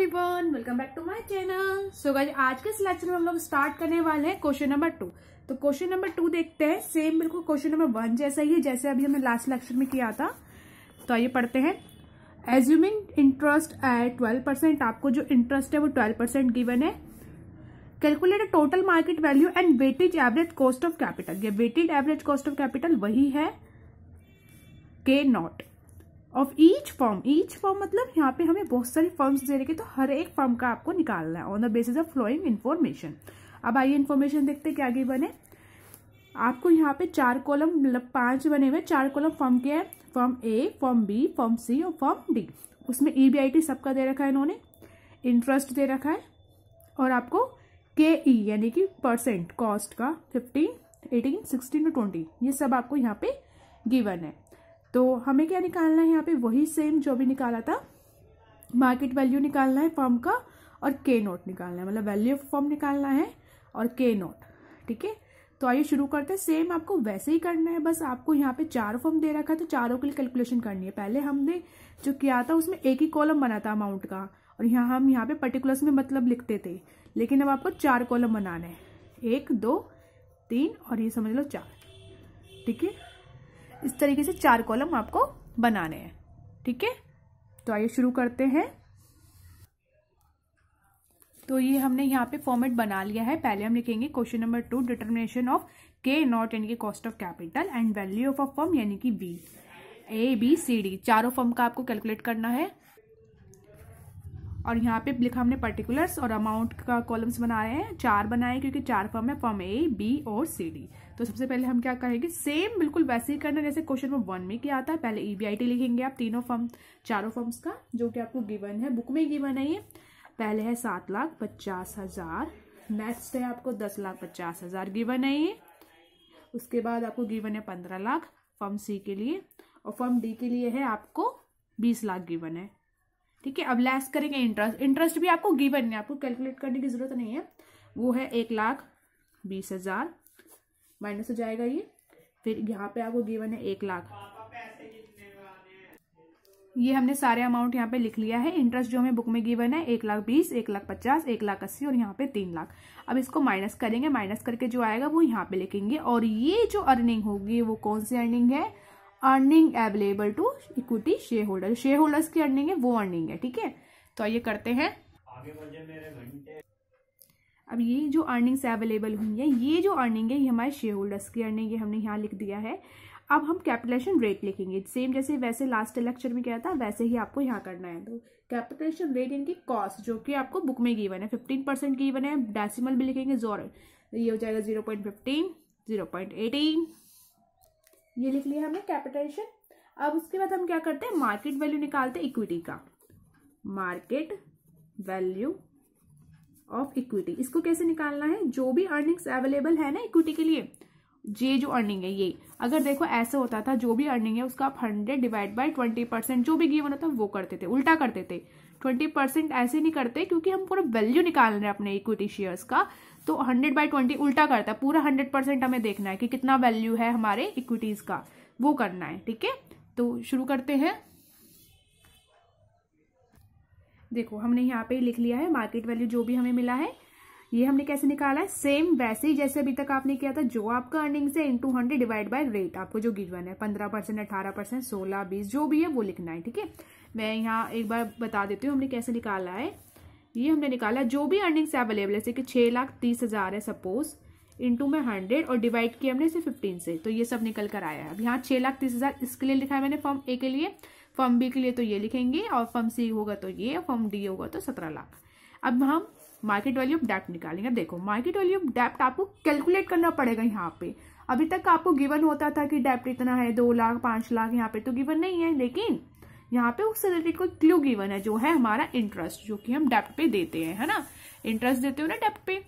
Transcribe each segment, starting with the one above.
everyone welcome back to my channel so guys आज के selection में हम लोग स्टार्ट करने वाले हैं क्वेश्चन नंबर टू तो क्वेश्चन नंबर टू देखते हैं सेम बिल्कुल क्वेश्चन नंबर वन जैसा ही है जैसे अभी हमने लास्ट सिलेक्शन में किया था तो आइए पढ़ते हैं assuming interest at twelve percent आपको जो इंटरेस्ट है वो ट्वेल्व परसेंट गिवन है calculate total market value and weightage average cost of capital ये weighted average cost of capital वही है K naught of each firm each firm मतलब यहाँ पे हमें बहुत सारी फॉर्म्स दे रखे तो हर एक फॉर्म का आपको निकालना है on the basis of flowing information अब आइए इन्फॉर्मेशन देखते क्या आगे बने आपको यहाँ पे चार कॉलम मतलब पांच बने हुए चार कॉलम फॉर्म के हैं firm A firm B firm C और फॉर्म डी उसमें ई बी आई टी सबका दे रखा है इन्होंने इंटरेस्ट दे रखा है और आपको के ई e, यानी कि परसेंट कॉस्ट का फिफ्टीन एटीन सिक्सटीन और ट्वेंटी ये सब आपको यहाँ पे गिवन है तो हमें क्या निकालना है यहाँ पे वही सेम जो भी निकाला था मार्केट वैल्यू निकालना है फर्म का और के नोट निकालना है मतलब वैल्यू ऑफ फर्म निकालना है और के नोट ठीक है तो आइए शुरू करते हैं सेम आपको वैसे ही करना है बस आपको यहाँ पे चार फॉर्म दे रखा है तो चारों के लिए कैलकुलेशन करनी है पहले हमने जो किया था उसमें एक ही कॉलम बना था अमाउंट का और यहाँ हम यहाँ पे पर्टिकुलर्स में मतलब लिखते थे लेकिन अब आपको चार कॉलम बनाना है एक दो तीन और ये समझ लो चार ठीक है इस तरीके से चार कॉलम आपको बनाने हैं ठीक है तो आइए शुरू करते हैं तो ये हमने यहाँ पे फॉर्मेट बना लिया है पहले हम लिखेंगे question number two determination of K naught यानी कि cost of capital and value of a firm यानी कि B A B C D चारों फॉर्म का आपको कैलकुलेट करना है और यहाँ पे लिखा हमने पर्टिकुलर्स और अमाउंट का कॉलम्स बनाए हैं चार बनाए क्योंकि चार फॉर्म है फॉर्म ए बी और सी डी तो सबसे पहले हम क्या करेंगे सेम बिल्कुल वैसे ही करना जैसे क्वेश्चन में वन में किया आता है पहले ई बी आई टी लिखेंगे आप तीनों फॉर्म चारों फॉर्म्स का जो कि आपको गिवन है बुक में गिवन है ये पहले है सात लाख पचास हज़ार नेक्स्ट है आपको दस लाख पचास हज़ार गिवन है ये उसके बाद आपको गिवन है पंद्रह लाख फॉर्म सी के लिए और फॉर्म डी के लिए है आपको बीस लाख गिवन है ठीक है अब लेस करेंगे इंटरेस्ट इंटरेस्ट भी आपको गिवन है आपको कैलकुलेट करने की जरूरत नहीं है वो है एक लाख बीस हजार माइनस हो जाएगा ये फिर यहाँ पे आपको गिवन है एक लाख ये हमने सारे अमाउंट यहाँ पे लिख लिया है इंटरेस्ट जो हमें बुक में गिवन है एक लाख बीस एक लाख पचास एक लाख अस्सी और यहाँ पे तीन लाख अब इसको माइनस करेंगे माइनस करके जो आएगा वो यहाँ पे लिखेंगे और ये जो अर्निंग होगी वो कौन सी अर्निंग है earning available to equity share holder share holders की अर्निंग है वो अर्निंग है ठीक है तो आइए करते हैं अब ये जो अर्निंग्स अवेलेबल हुई है ये जो अर्निंग है ये हमारे शेयर होल्डर्स की अर्निंग है हमने यहाँ लिख दिया है अब हम कैपिटलेशन रेट लिखेंगे सेम जैसे वैसे लास्ट लेक्चर में क्या था वैसे ही आपको यहाँ करना है तो कैपिटलेशन रेट इनकी कॉस्ट जो कि आपको बुक में गिवन है फिफ्टीन परसेंट गिवन है डेसिमल भी लिखेंगे जोर ये हो जाएगा zero point fifteen zero point eighteen ये लिख लिया हमने कैपिटलाइजेशन अब उसके बाद हम क्या करते हैं मार्केट वैल्यू निकालते हैं इक्विटी का मार्केट वैल्यू ऑफ इक्विटी इसको कैसे निकालना है जो भी अर्निंग्स अवेलेबल है ना इक्विटी के लिए ये जो अर्निंग है ये अगर देखो ऐसा होता था जो भी अर्निंग है उसका आप hundred divide by twenty percent जो भी गिवन होता वो करते थे उल्टा करते थे ट्वेंटी परसेंट ऐसे नहीं करते क्योंकि हम पूरा वैल्यू निकाल रहे हैं अपने इक्विटी शेयर्स का तो हंड्रेड बाई ट्वेंटी उल्टा करता है पूरा हंड्रेड परसेंट हमें देखना है कि कितना वैल्यू है हमारे इक्विटीज का वो करना है ठीक है तो शुरू करते हैं देखो हमने यहाँ पे लिख लिया है मार्केट वैल्यू जो भी हमें मिला है ये हमने कैसे निकाला है सेम वैसे ही जैसे अभी तक आपने किया था जो आपका अर्निंग से into hundred divide by rate आपको जो गिवन है पंद्रह परसेंट अठारह परसेंट सोलह बीस जो भी है वो लिखना है ठीक है मैं यहाँ एक बार बता देती हूँ हमने कैसे निकाला है ये हमने निकाला जो भी अर्निंग्स अवेलेबल है जैसे कि छह लाख तीस हज़ार है सपोज़ इंटू में हंड्रेड और डिवाइड किया हमने इसे फिफ्टीन से तो ये सब निकल कर आया है अब यहाँ छह लाख तीस हज़ार इसके लिए लिखा है मैंने फॉर्म ए के लिए फॉर्म बी के लिए तो ये लिखेंगे और फॉर्म सी होगा तो ये फॉर्म डी होगा तो सत्रह लाख अब हम मार्केट वैल्यू ऑफ डेप्ट निकालेंगे देखो मार्केट वैल्यू ऑफ डेप्ट आपको कैलकुलेट करना पड़ेगा यहाँ पे अभी तक आपको गिवन होता था कि डेप्ट इतना है दो लाख पांच लाख यहाँ पे तो गिवन नहीं है लेकिन यहाँ पे उससे रिलेटेड कोई क्लू गिवन है जो है हमारा इंटरेस्ट जो कि हम डेप्ट पे देते हैं है ना इंटरेस्ट देते हो ना डेप्ट पे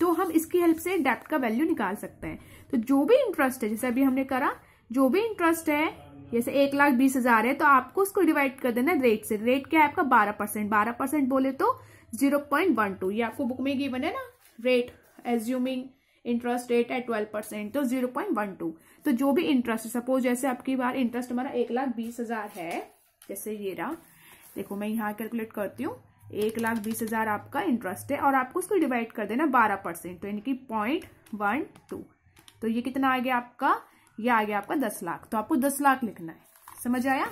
तो हम इसकी हेल्प से डेप्ट का वैल्यू निकाल सकते हैं तो जो भी इंटरेस्ट है जैसे अभी हमने करा जो भी इंटरेस्ट है जैसे एक लाख बीस हजार है तो आपको उसको डिवाइड कर देना रेट से रेट क्या है आपका बारह परसेंट बारह परसेंट बोले तो जीरो पॉइंट वन टू ये आपको बुक में गिवन है ना रेट एज्यूमिंग इंटरेस्ट रेट है ट्वेल्व परसेंट तो जीरो पॉइंट वन टू तो जो भी इंटरेस्ट सपोज जैसे आपकी बार इंटरेस्ट हमारा एक लाख बीस हजार है जैसे ये रहा देखो मैं यहाँ कैलकुलेट करती हूँ एक लाख बीस हजार आपका इंटरेस्ट है और आपको उसको डिवाइड कर देना बारह परसेंट तो यानी कि पॉइंट वन टू तो ये कितना आ गया आपका ये आ गया आपका दस लाख तो आपको दस लाख लिखना है समझ आया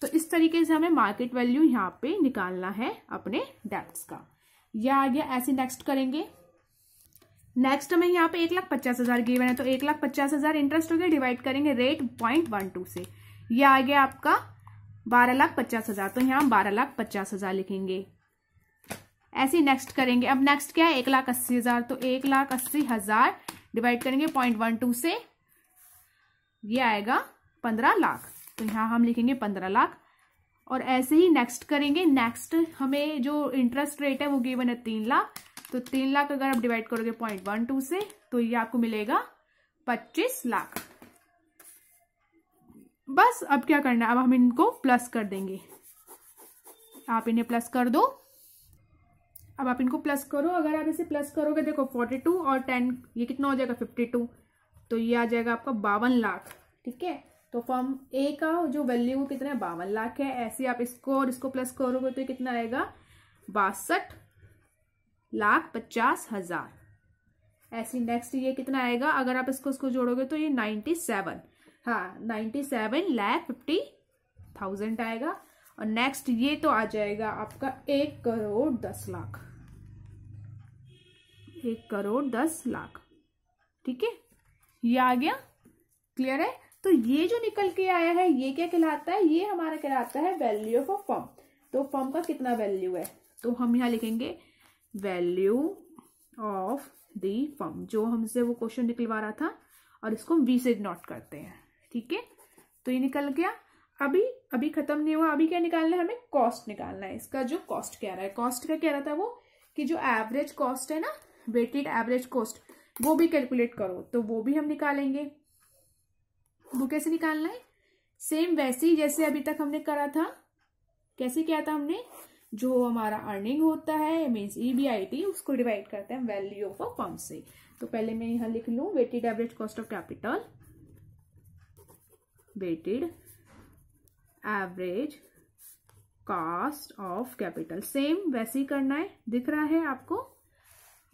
तो इस तरीके से हमें मार्केट वैल्यू यहाँ पे निकालना है अपने डेप्स का यह आ गया ऐसे नेक्स्ट करेंगे नेक्स्ट हमें यहाँ पे एक लाख पचास हज़ार गिवन है तो एक लाख पचास हज़ार इंटरेस्ट हो गया डिवाइड करेंगे रेट पॉइंट वन टू से यह आ गया आपका बारह लाख पचास हज़ार तो यहाँ बारह लाख पचास हज़ार लिखेंगे ऐसे ही नेक्स्ट करेंगे अब नेक्स्ट क्या है एक लाख अस्सी हज़ार तो एक लाख अस्सी हज़ार डिवाइड करेंगे पॉइंट वन टू से यह आएगा पंद्रह लाख तो यहाँ हम लिखेंगे पंद्रह लाख और ऐसे ही नेक्स्ट करेंगे नेक्स्ट हमें जो इंटरेस्ट रेट है वो गिवन है तीन लाख तो तीन लाख अगर आप डिवाइड करोगे पॉइंट वन टू से तो ये आपको मिलेगा पच्चीस लाख बस अब क्या करना है अब हम इनको प्लस कर देंगे आप इन्हें प्लस कर दो अब आप इनको प्लस करो अगर आप इसे प्लस करोगे देखो फोर्टी टू और टेन ये कितना हो जाएगा फिफ्टी टू तो ये आ जाएगा आपका बावन लाख ठीक है तो फॉर्म ए का जो वैल्यू कितना है बावन लाख है ऐसे आप इसको और इसको प्लस करोगे तो कितना आएगा बासठ लाख पचास हजार ऐसे नेक्स्ट ये कितना आएगा अगर आप इसको इसको जोड़ोगे तो ये नाइन्टी सेवन हाँ ninety seven lakh fifty thousand आएगा और नेक्स्ट ये तो आ जाएगा आपका एक करोड़ दस लाख एक करोड़ दस लाख ठीक है ये आ गया क्लियर है तो ये जो निकल के आया है ये क्या कहलाता है ये हमारा कहलाता है वैल्यू ऑफ अ फर्म तो फॉर्म का कितना वैल्यू है तो हम यहाँ लिखेंगे वैल्यू ऑफ द फॉर्म जो हमसे वो क्वेश्चन निकलवा रहा था और इसको वी से नोट करते हैं ठीक है तो ये निकल गया अभी अभी खत्म नहीं हुआ अभी क्या निकालना है हमें कॉस्ट निकालना है इसका जो कॉस्ट कह रहा है कॉस्ट का कह रहा था वो कि जो एवरेज कॉस्ट है ना वेटेड एवरेज कॉस्ट वो भी कैलकुलेट करो तो वो भी हम निकालेंगे वो कैसे निकालना है सेम वैसे ही जैसे अभी तक हमने करा था कैसे किया था हमने जो हमारा अर्निंग होता है means E B I T उसको डिवाइड करते हैं वैल्यू ऑफ अ फर्म से तो पहले मैं यहां लिख लू weighted average cost of capital weighted average cost of capital same वैसे ही करना है दिख रहा है आपको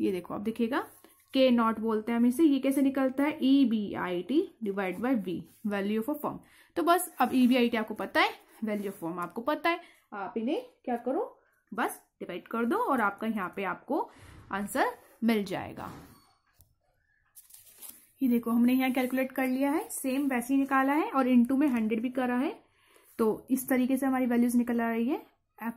ये देखो आप देखिएगा के नॉट बोलते हैं हम इसे ये कैसे निकलता है E B I T divide by V value of a firm तो बस अब ई बी आई टी आपको पता है वैल्यू ऑफ फॉर्म आपको पता है आप इन्हें क्या करो बस डिवाइड कर दो और आपका यहाँ पे आपको आंसर मिल जाएगा ये देखो हमने यहाँ कैलकुलेट कर लिया है सेम वैसे ही निकाला है और इनटू में हंड्रेड भी करा है तो इस तरीके से हमारी वैल्यूज निकल आ रही है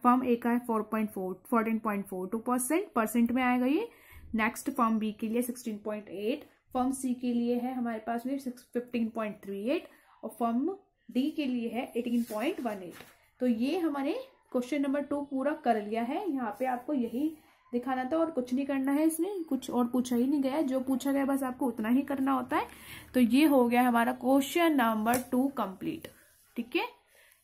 फॉर्म ए का है four point four fourteen point four two percent percent में आएगा ये नेक्स्ट फॉर्म बी के लिए sixteen point eight firm C के लिए है हमारे पास में फिफ्टीन पॉइंट थ्री एट और फॉर्म डी के लिए है एटीन पॉइंट वन एट तो ये हमारे क्वेश्चन नंबर टू पूरा कर लिया है यहाँ पे आपको यही दिखाना था और कुछ नहीं करना है इसमें कुछ और पूछा ही नहीं गया जो पूछा गया बस आपको उतना ही करना होता है तो ये हो गया हमारा क्वेश्चन नंबर टू कंप्लीट ठीक है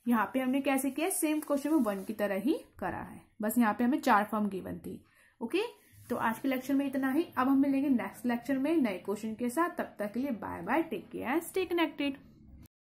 यहाँ पे हमने कैसे किया सेम क्वेश्चन में वन की तरह ही करा है बस यहाँ पे हमें चार फॉर्म गिवन थी ओके तो आज के लेक्चर में इतना ही अब हम मिलेंगे नेक्स्ट लेक्चर में नए क्वेश्चन के साथ तब तक के लिए bye bye take care and stay connected